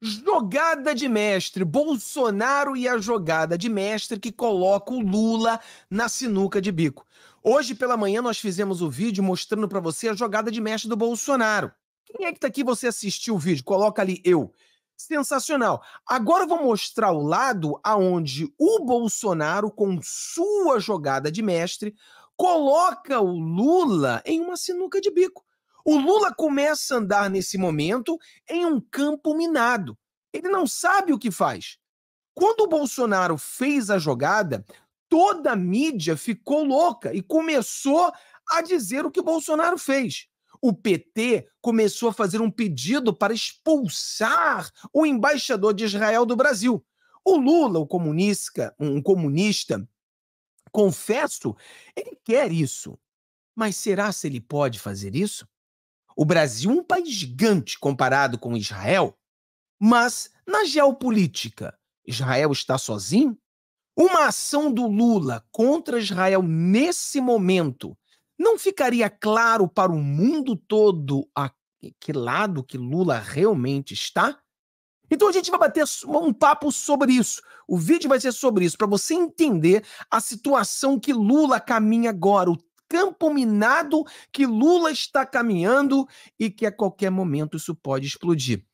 Jogada de mestre. Bolsonaro e a jogada de mestre que coloca o Lula na sinuca de bico. Hoje pela manhã nós fizemos o vídeo mostrando para você a jogada de mestre do Bolsonaro. Quem é que tá aqui você assistiu o vídeo? Coloca ali eu. Sensacional. Agora eu vou mostrar o lado aonde o Bolsonaro com sua jogada de mestre coloca o Lula em uma sinuca de bico. O Lula começa a andar nesse momento em um campo minado. Ele não sabe o que faz. Quando o Bolsonaro fez a jogada, toda a mídia ficou louca e começou a dizer o que o Bolsonaro fez. O PT começou a fazer um pedido para expulsar o embaixador de Israel do Brasil. O Lula, o comunista, um comunista, confesso, ele quer isso. Mas será se ele pode fazer isso? O Brasil é um país gigante comparado com Israel, mas na geopolítica, Israel está sozinho? Uma ação do Lula contra Israel nesse momento não ficaria claro para o mundo todo a que lado que Lula realmente está? Então a gente vai bater um papo sobre isso. O vídeo vai ser sobre isso, para você entender a situação que Lula caminha agora, o campo minado que Lula está caminhando e que a qualquer momento isso pode explodir.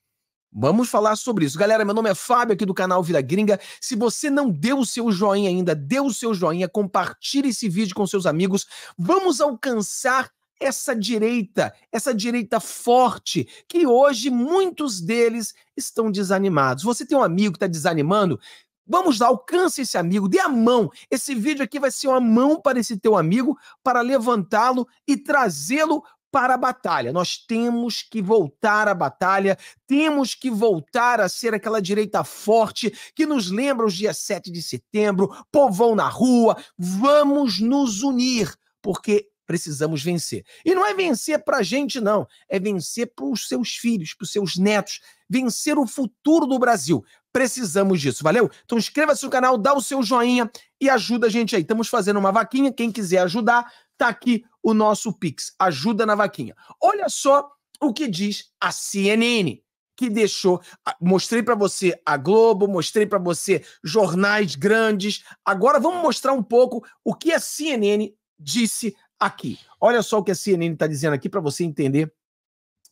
Vamos falar sobre isso. Galera, meu nome é Fábio aqui do canal Vira Gringa. Se você não deu o seu joinha ainda, dê o seu joinha, compartilhe esse vídeo com seus amigos. Vamos alcançar essa direita, essa direita forte, que hoje muitos deles estão desanimados. Você tem um amigo que está desanimando? Vamos lá, alcance esse amigo, dê a mão. Esse vídeo aqui vai ser uma mão para esse teu amigo, para levantá-lo e trazê-lo para a batalha. Nós temos que voltar à batalha, temos que voltar a ser aquela direita forte que nos lembra os dias 7 de setembro, povão na rua. Vamos nos unir, porque precisamos vencer. E não é vencer para a gente, não. É vencer para os seus filhos, para os seus netos, vencer o futuro do Brasil precisamos disso, valeu? Então inscreva-se no canal, dá o seu joinha e ajuda a gente aí. Estamos fazendo uma vaquinha, quem quiser ajudar, tá aqui o nosso Pix. Ajuda na vaquinha. Olha só o que diz a CNN, que deixou, mostrei para você a Globo, mostrei para você jornais grandes. Agora vamos mostrar um pouco o que a CNN disse aqui. Olha só o que a CNN tá dizendo aqui para você entender.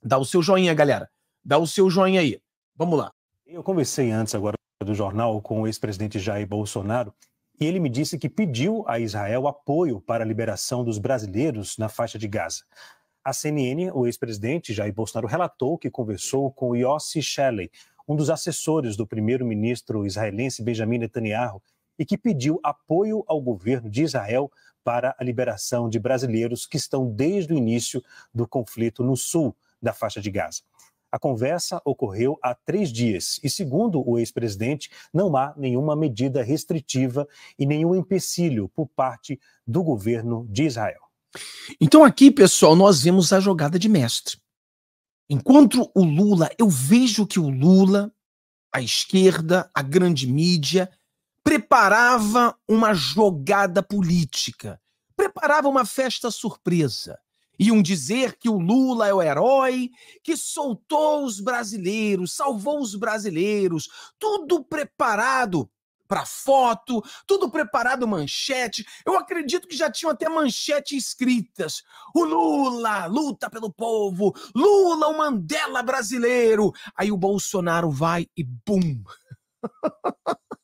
Dá o seu joinha, galera. Dá o seu joinha aí. Vamos lá. Eu conversei antes agora do jornal com o ex-presidente Jair Bolsonaro e ele me disse que pediu a Israel apoio para a liberação dos brasileiros na faixa de Gaza. A CNN, o ex-presidente Jair Bolsonaro relatou que conversou com Yossi Shelley, um dos assessores do primeiro-ministro israelense Benjamin Netanyahu, e que pediu apoio ao governo de Israel para a liberação de brasileiros que estão desde o início do conflito no sul da faixa de Gaza. A conversa ocorreu há três dias e, segundo o ex-presidente, não há nenhuma medida restritiva e nenhum empecilho por parte do governo de Israel. Então, aqui, pessoal, nós vemos a jogada de mestre. Enquanto o Lula, eu vejo que o Lula, a esquerda, a grande mídia, preparava uma jogada política, preparava uma festa surpresa. Iam dizer que o Lula é o herói, que soltou os brasileiros, salvou os brasileiros, tudo preparado para foto, tudo preparado manchete. Eu acredito que já tinham até manchete escritas. O Lula luta pelo povo, Lula o Mandela brasileiro. Aí o Bolsonaro vai e bum.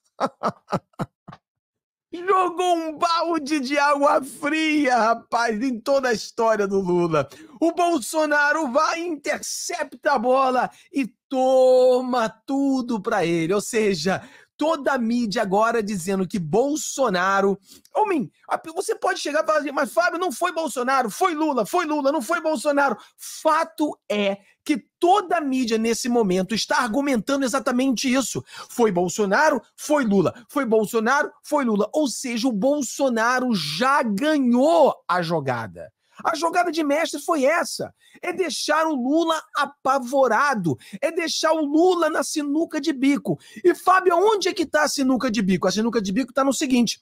jogou um balde de água fria, rapaz, em toda a história do Lula. O Bolsonaro vai, intercepta a bola e toma tudo para ele. Ou seja, toda a mídia agora dizendo que Bolsonaro. Homem, você pode chegar e falar assim, mas Fábio, não foi Bolsonaro, foi Lula, foi Lula, não foi Bolsonaro. Fato é que toda a mídia nesse momento está argumentando exatamente isso. Foi Bolsonaro, foi Lula. Foi Bolsonaro, foi Lula. Ou seja, o Bolsonaro já ganhou a jogada. A jogada de mestre foi essa: é deixar o Lula apavorado, é deixar o Lula na sinuca de bico. E Fábio, onde é que está a sinuca de bico? A sinuca de bico está no seguinte: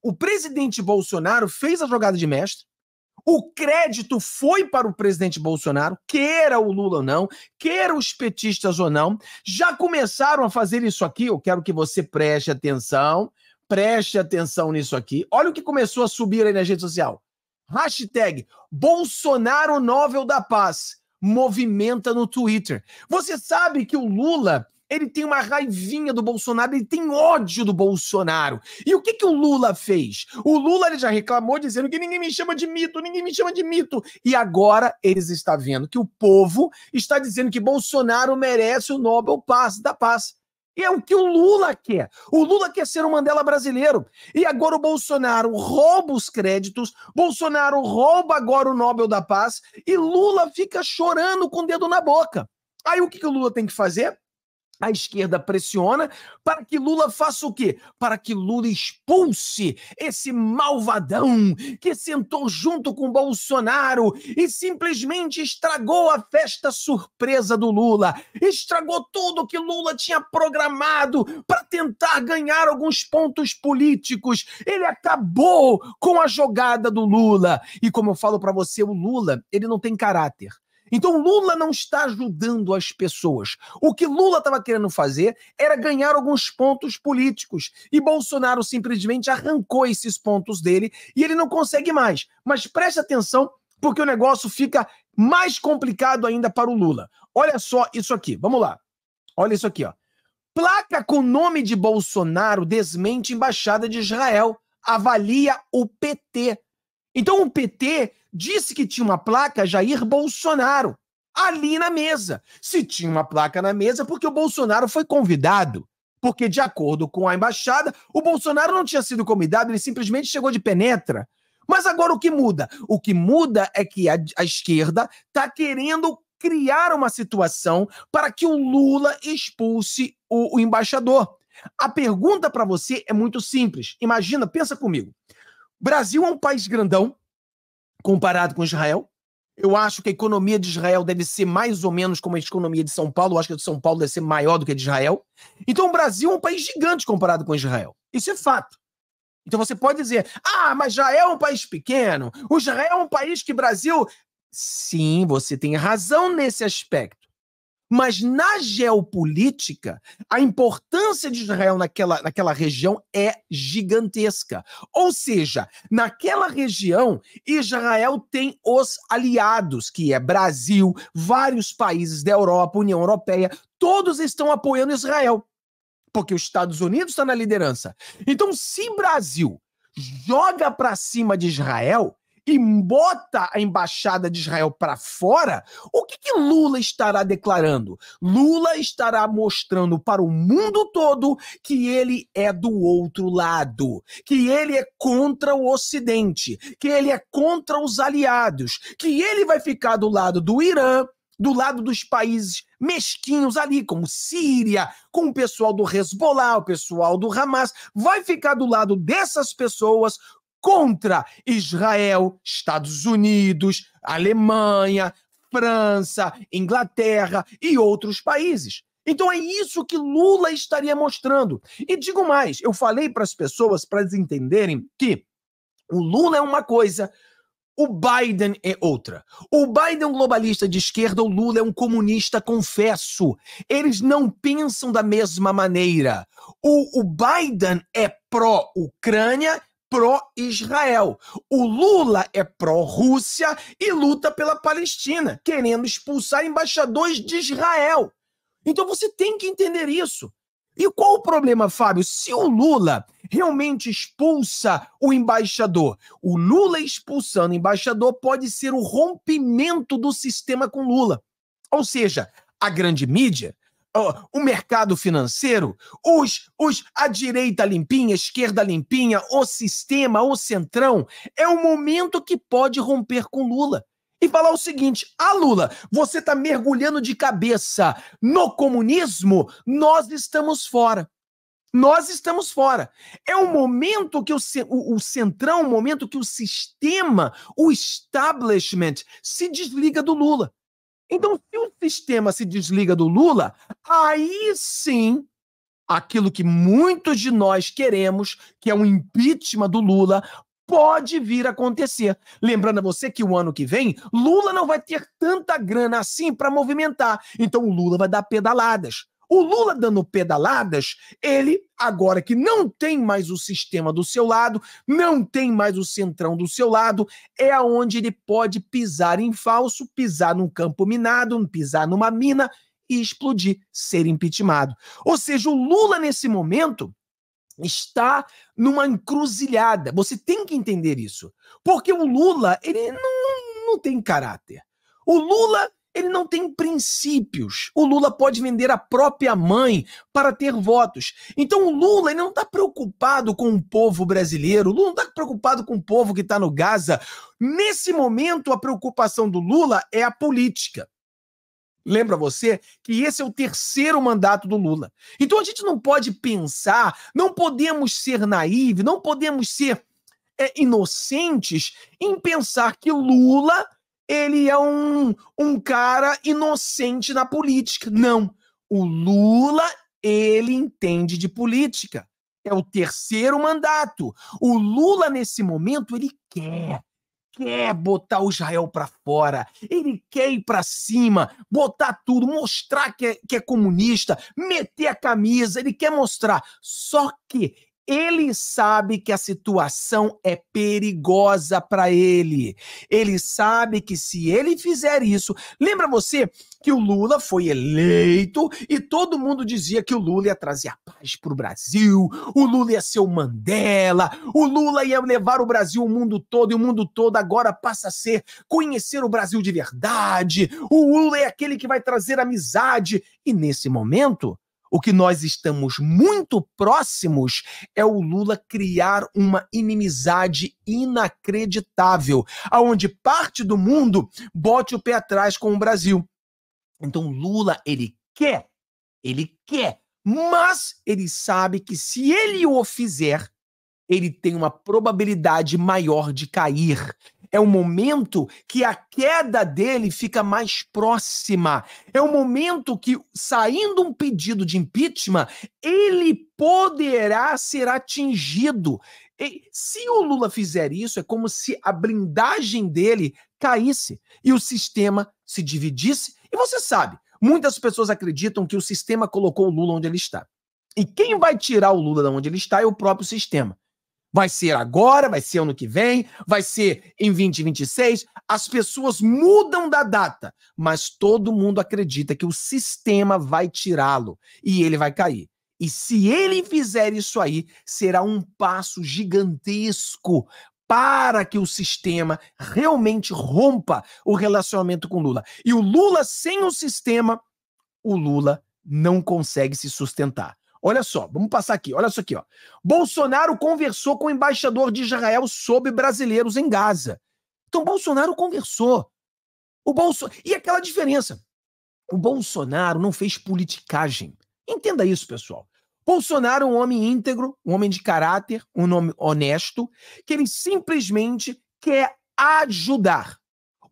o presidente Bolsonaro fez a jogada de mestre, o crédito foi para o presidente Bolsonaro, queira o Lula ou não, queira os petistas ou não. Já começaram a fazer isso aqui, eu quero que você preste atenção, preste atenção nisso aqui. Olha o que começou a subir aí na rede social. Hashtag Bolsonaro Novel da Paz movimenta no Twitter. Você sabe que o Lula ele tem uma raivinha do Bolsonaro, ele tem ódio do Bolsonaro. E o que, que o Lula fez? O Lula ele já reclamou dizendo que ninguém me chama de mito, ninguém me chama de mito. E agora eles estão vendo que o povo está dizendo que Bolsonaro merece o Nobel Paz da Paz. E é o que o Lula quer. O Lula quer ser o Mandela brasileiro. E agora o Bolsonaro rouba os créditos, Bolsonaro rouba agora o Nobel da Paz e Lula fica chorando com o dedo na boca. Aí o que, que o Lula tem que fazer? A esquerda pressiona para que Lula faça o quê? Para que Lula expulse esse malvadão que sentou junto com Bolsonaro e simplesmente estragou a festa surpresa do Lula. Estragou tudo que Lula tinha programado para tentar ganhar alguns pontos políticos. Ele acabou com a jogada do Lula. E como eu falo para você, o Lula, ele não tem caráter. Então Lula não está ajudando as pessoas. O que Lula estava querendo fazer era ganhar alguns pontos políticos. E Bolsonaro simplesmente arrancou esses pontos dele e ele não consegue mais. Mas preste atenção, porque o negócio fica mais complicado ainda para o Lula. Olha só isso aqui, vamos lá. Olha isso aqui, ó. Placa com nome de Bolsonaro desmente embaixada de Israel. Avalia o PT. Então o PT disse que tinha uma placa Jair Bolsonaro ali na mesa. Se tinha uma placa na mesa, porque o Bolsonaro foi convidado. Porque, de acordo com a embaixada, o Bolsonaro não tinha sido convidado, ele simplesmente chegou de penetra. Mas agora o que muda? O que muda é que a, a esquerda está querendo criar uma situação para que o Lula expulse o, o embaixador. A pergunta para você é muito simples. Imagina, pensa comigo. Brasil é um país grandão, comparado com Israel. Eu acho que a economia de Israel deve ser mais ou menos como a economia de São Paulo. Eu acho que a de São Paulo deve ser maior do que a de Israel. Então o Brasil é um país gigante comparado com Israel. Isso é fato. Então você pode dizer, ah, mas Israel é um país pequeno. O Israel é um país que Brasil. Sim, você tem razão nesse aspecto. Mas na geopolítica, a importância de Israel naquela, naquela região é gigantesca. Ou seja, naquela região, Israel tem os aliados, que é Brasil, vários países da Europa, União Europeia, todos estão apoiando Israel. Porque os Estados Unidos estão tá na liderança. Então, se Brasil joga para cima de Israel, e bota a embaixada de Israel para fora, o que, que Lula estará declarando? Lula estará mostrando para o mundo todo que ele é do outro lado, que ele é contra o Ocidente, que ele é contra os aliados, que ele vai ficar do lado do Irã, do lado dos países mesquinhos ali, como Síria, com o pessoal do Hezbollah, o pessoal do Hamas, vai ficar do lado dessas pessoas contra Israel, Estados Unidos, Alemanha, França, Inglaterra e outros países. Então é isso que Lula estaria mostrando. E digo mais, eu falei para as pessoas para eles entenderem que o Lula é uma coisa, o Biden é outra. O Biden é um globalista de esquerda, o Lula é um comunista, confesso. Eles não pensam da mesma maneira. O, o Biden é pró-Ucrânia pró-Israel. O Lula é pró-Rússia e luta pela Palestina, querendo expulsar embaixadores de Israel. Então você tem que entender isso. E qual o problema, Fábio? Se o Lula realmente expulsa o embaixador, o Lula expulsando o embaixador pode ser o rompimento do sistema com Lula. Ou seja, a grande mídia o mercado financeiro, os, os a direita limpinha, a esquerda limpinha, o sistema, o centrão, é o momento que pode romper com Lula e falar o seguinte: a ah, Lula, você está mergulhando de cabeça no comunismo, nós estamos fora. Nós estamos fora. É um momento que o, o, o centrão, um momento que o sistema, o establishment, se desliga do Lula. Então, se o sistema se desliga do Lula, aí sim aquilo que muitos de nós queremos, que é um impeachment do Lula, pode vir a acontecer. Lembrando a você que o ano que vem, Lula não vai ter tanta grana assim para movimentar. Então o Lula vai dar pedaladas. O Lula dando pedaladas, ele, agora que não tem mais o sistema do seu lado, não tem mais o centrão do seu lado, é aonde ele pode pisar em falso, pisar num campo minado, pisar numa mina e explodir, ser impeachmentado. Ou seja, o Lula, nesse momento, está numa encruzilhada. Você tem que entender isso. Porque o Lula, ele não, não tem caráter. O Lula, ele não tem princípios. O Lula pode vender a própria mãe para ter votos. Então o Lula ele não está preocupado com o povo brasileiro, o Lula não está preocupado com o povo que está no Gaza. Nesse momento, a preocupação do Lula é a política. Lembra você que esse é o terceiro mandato do Lula. Então a gente não pode pensar, não podemos ser naivos, não podemos ser é, inocentes em pensar que Lula ele é um, um cara inocente na política. Não. O Lula, ele entende de política. É o terceiro mandato. O Lula, nesse momento, ele quer quer botar o Israel para fora, ele quer ir para cima, botar tudo, mostrar que é, que é comunista, meter a camisa, ele quer mostrar. Só que ele sabe que a situação é perigosa para ele. Ele sabe que se ele fizer isso, lembra você que o Lula foi eleito e todo mundo dizia que o Lula ia trazer a paz para o Brasil, o Lula ia ser o Mandela, o Lula ia levar o Brasil o mundo todo e o mundo todo agora passa a ser conhecer o Brasil de verdade. O Lula é aquele que vai trazer amizade e nesse momento o que nós estamos muito próximos é o Lula criar uma inimizade inacreditável, aonde parte do mundo bote o pé atrás com o Brasil. Então Lula, ele quer, ele quer, mas ele sabe que se ele o fizer, ele tem uma probabilidade maior de cair é o momento que a queda dele fica mais próxima. É o momento que, saindo um pedido de impeachment, ele poderá ser atingido. E, se o Lula fizer isso, é como se a blindagem dele caísse e o sistema se dividisse. E você sabe, muitas pessoas acreditam que o sistema colocou o Lula onde ele está. E quem vai tirar o Lula de onde ele está é o próprio sistema. Vai ser agora, vai ser ano que vem, vai ser em 2026. As pessoas mudam da data, mas todo mundo acredita que o sistema vai tirá-lo e ele vai cair. E se ele fizer isso aí, será um passo gigantesco para que o sistema realmente rompa o relacionamento com Lula. E o Lula sem o sistema, o Lula não consegue se sustentar. Olha só, vamos passar aqui, olha isso aqui, ó. Bolsonaro conversou com o embaixador de Israel sobre brasileiros em Gaza. Então Bolsonaro conversou. O Bolso... E aquela diferença. O Bolsonaro não fez politicagem. Entenda isso, pessoal. Bolsonaro é um homem íntegro, um homem de caráter, um homem honesto, que ele simplesmente quer ajudar.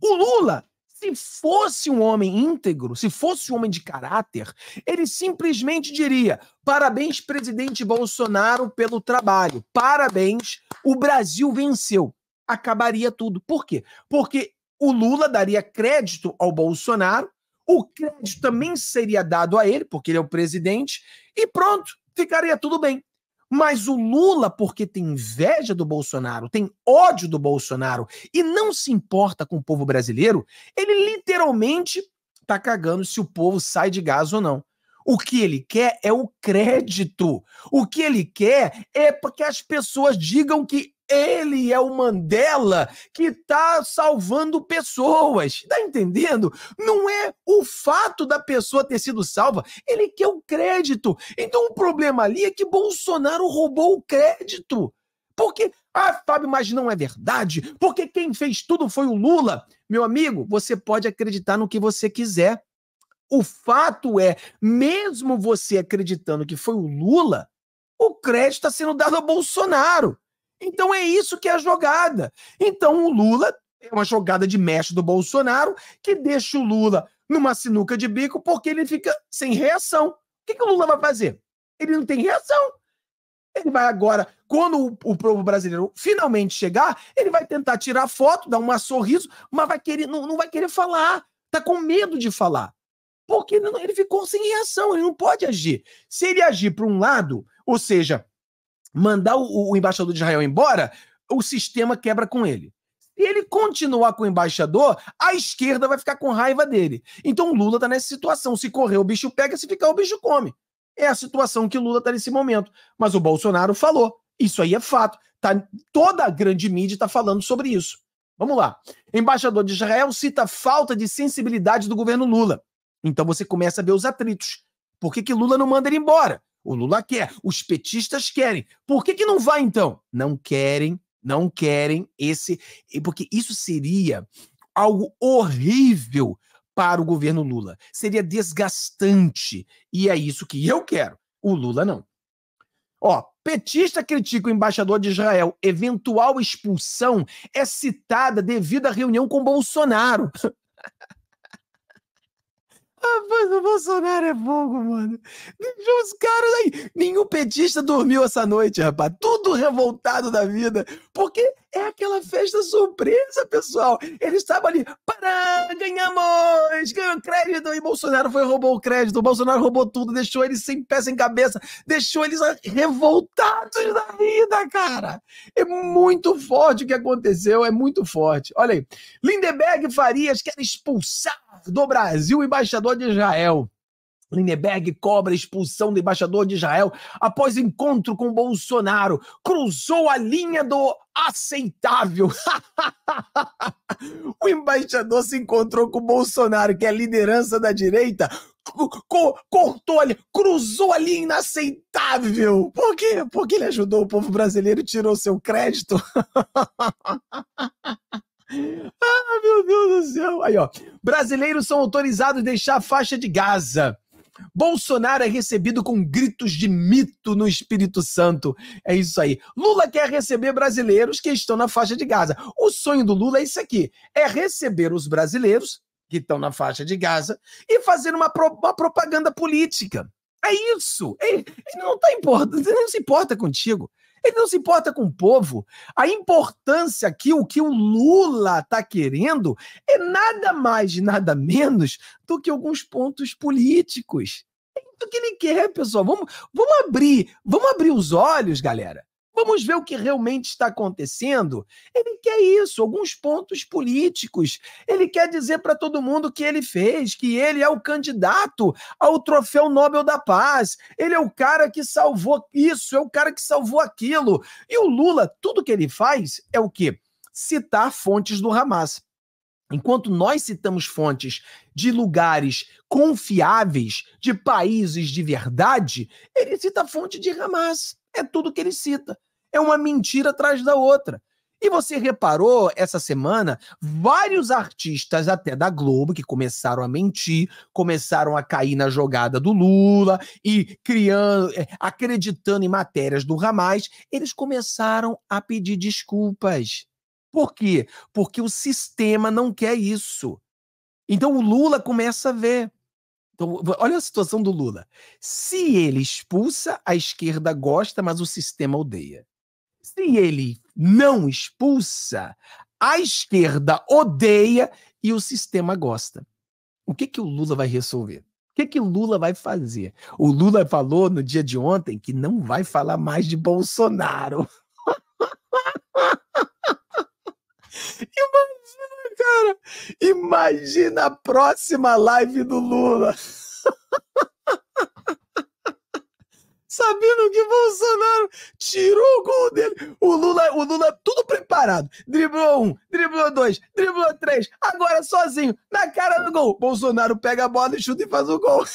O Lula se fosse um homem íntegro, se fosse um homem de caráter, ele simplesmente diria: parabéns, presidente Bolsonaro, pelo trabalho, parabéns, o Brasil venceu. Acabaria tudo. Por quê? Porque o Lula daria crédito ao Bolsonaro, o crédito também seria dado a ele, porque ele é o presidente, e pronto, ficaria tudo bem. Mas o Lula, porque tem inveja do Bolsonaro, tem ódio do Bolsonaro e não se importa com o povo brasileiro, ele literalmente tá cagando se o povo sai de gás ou não. O que ele quer é o crédito. O que ele quer é porque as pessoas digam que ele é o Mandela que tá salvando pessoas. Tá entendendo? Não o fato da pessoa ter sido salva, ele quer o crédito. Então o problema ali é que Bolsonaro roubou o crédito. Porque, ah, Fábio, mas não é verdade. Porque quem fez tudo foi o Lula. Meu amigo, você pode acreditar no que você quiser. O fato é, mesmo você acreditando que foi o Lula, o crédito está sendo dado a Bolsonaro. Então é isso que é a jogada. Então o Lula é uma jogada de mestre do Bolsonaro que deixa o Lula numa sinuca de bico porque ele fica sem reação. O que, que o Lula vai fazer? Ele não tem reação. Ele vai agora, quando o, o povo brasileiro finalmente chegar, ele vai tentar tirar foto, dar um sorriso, mas vai querer, não, não vai querer falar. Tá com medo de falar. Porque ele, ele ficou sem reação, ele não pode agir. Se ele agir para um lado, ou seja, mandar o, o, embaixador de Israel embora, o sistema quebra com ele e ele continuar com o embaixador, a esquerda vai ficar com raiva dele. Então o Lula está nessa situação. Se correr, o bicho pega, se ficar, o bicho come. É a situação que o Lula está nesse momento. Mas o Bolsonaro falou. Isso aí é fato. Tá, toda a grande mídia está falando sobre isso. Vamos lá. Embaixador de Israel cita falta de sensibilidade do governo Lula. Então você começa a ver os atritos. Por que, que Lula não manda ele embora? O Lula quer, os petistas querem. Por que, que não vai então? Não querem não querem esse. Porque isso seria algo horrível para o governo Lula. Seria desgastante. E é isso que eu quero. O Lula não. Ó, petista critica o embaixador de Israel. Eventual expulsão é citada devido à reunião com Bolsonaro. Rapaz, o Bolsonaro é fogo, mano. Os caras aí. Nenhum petista dormiu essa noite, rapaz. Tudo revoltado da vida. Porque é aquela festa surpresa, pessoal. Eles estavam ali, pará, ganhamos, ganhou crédito. E Bolsonaro foi roubou o crédito. O Bolsonaro roubou tudo, deixou eles sem pé, sem cabeça, deixou eles revoltados da vida, cara. É muito forte o que aconteceu, é muito forte. Olha aí, Lindeberg Farias quer expulsar do Brasil o embaixador de Israel. Lindeberg cobra expulsão do embaixador de Israel após encontro com Bolsonaro. Cruzou a linha do aceitável. o embaixador se encontrou com Bolsonaro, que é a liderança da direita. Co cortou ali, cruzou ali inaceitável. Por quê? Porque ele ajudou o povo brasileiro e tirou seu crédito. ah, meu Deus do céu. Aí, ó. Brasileiros são autorizados a deixar a faixa de Gaza. Bolsonaro é recebido com gritos de mito no Espírito Santo. É isso aí. Lula quer receber brasileiros que estão na faixa de Gaza. O sonho do Lula é isso aqui: é receber os brasileiros que estão na faixa de Gaza e fazer uma, pro, uma propaganda política. É isso. Ele, ele não, tá não se importa contigo. Ele não se importa com o povo. A importância aqui, o que o Lula está querendo, é nada mais, nada menos do que alguns pontos políticos. É isso que ele quer, pessoal. Vamos, vamos abrir, vamos abrir os olhos, galera. Vamos ver o que realmente está acontecendo? Ele quer isso, alguns pontos políticos. Ele quer dizer para todo mundo que ele fez, que ele é o candidato ao Troféu Nobel da Paz. Ele é o cara que salvou isso, é o cara que salvou aquilo. E o Lula, tudo que ele faz é o quê? Citar fontes do Hamas. Enquanto nós citamos fontes de lugares confiáveis, de países de verdade, ele cita fonte de Hamas. É tudo que ele cita. É uma mentira atrás da outra. E você reparou essa semana vários artistas até da Globo que começaram a mentir, começaram a cair na jogada do Lula e criando, é, acreditando em matérias do Ramais, eles começaram a pedir desculpas. Por quê? Porque o sistema não quer isso. Então o Lula começa a ver. Então, olha a situação do Lula. Se ele expulsa, a esquerda gosta, mas o sistema odeia. Se ele não expulsa, a esquerda odeia e o sistema gosta. O que, que o Lula vai resolver? O que, que Lula vai fazer? O Lula falou no dia de ontem que não vai falar mais de Bolsonaro. Imagina, cara! Imagina a próxima live do Lula! sabendo que Bolsonaro tirou o gol dele. O Lula, o Lula tudo preparado. Driblou um, driblou dois, driblou três, agora sozinho, na cara do gol. Bolsonaro pega a bola e chuta e faz o gol.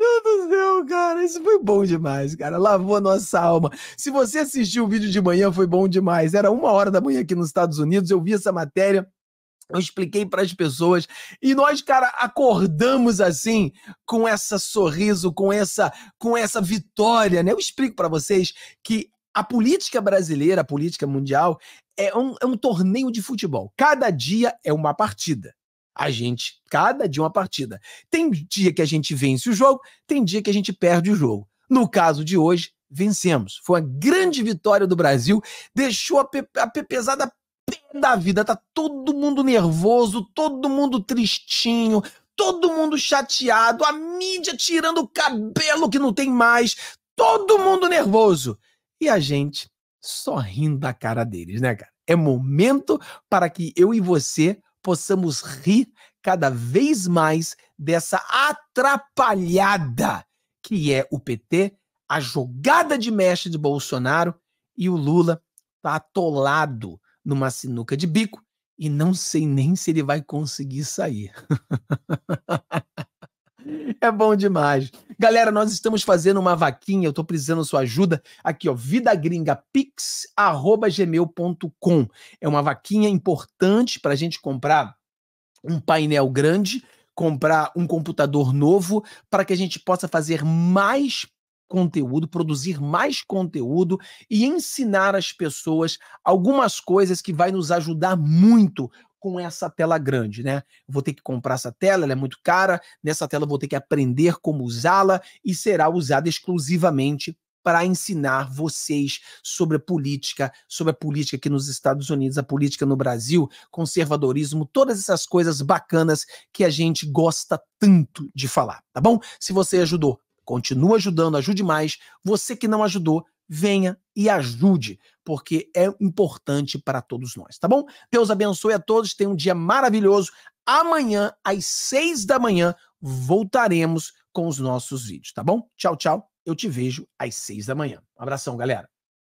Meu Deus do céu, cara, isso foi bom demais, cara. Lavou a nossa alma. Se você assistiu o vídeo de manhã, foi bom demais. Era uma hora da manhã aqui nos Estados Unidos, eu vi essa matéria eu expliquei para as pessoas e nós, cara, acordamos assim com essa sorriso, com essa com essa vitória, né? Eu explico para vocês que a política brasileira, a política mundial é um, é um torneio de futebol. Cada dia é uma partida. A gente, cada dia é uma partida. Tem dia que a gente vence o jogo, tem dia que a gente perde o jogo. No caso de hoje, vencemos. Foi uma grande vitória do Brasil, deixou a, pe a pepezada pé da vida, tá todo mundo nervoso, todo mundo tristinho, todo mundo chateado, a mídia tirando o cabelo que não tem mais, todo mundo nervoso. E a gente só rindo da cara deles, né, cara? É momento para que eu e você possamos rir cada vez mais dessa atrapalhada que é o PT, a jogada de mestre de Bolsonaro e o Lula tá atolado numa sinuca de bico e não sei nem se ele vai conseguir sair. é bom demais. Galera, nós estamos fazendo uma vaquinha, eu estou precisando sua ajuda. Aqui, ó, vidagringapix.gmail.com. É uma vaquinha importante para a gente comprar um painel grande comprar um computador novo para que a gente possa fazer mais conteúdo, produzir mais conteúdo e ensinar as pessoas algumas coisas que vai nos ajudar muito com essa tela grande, né? vou ter que comprar essa tela, ela é muito cara. Nessa tela eu vou ter que aprender como usá-la e será usada exclusivamente para ensinar vocês sobre a política, sobre a política aqui nos Estados Unidos, a política no Brasil, conservadorismo, todas essas coisas bacanas que a gente gosta tanto de falar, tá bom? Se você ajudou Continua ajudando, ajude mais. Você que não ajudou, venha e ajude, porque é importante para todos nós, tá bom? Deus abençoe a todos, tenha um dia maravilhoso. Amanhã, às seis da manhã, voltaremos com os nossos vídeos, tá bom? Tchau, tchau. Eu te vejo às seis da manhã. Um abração, galera.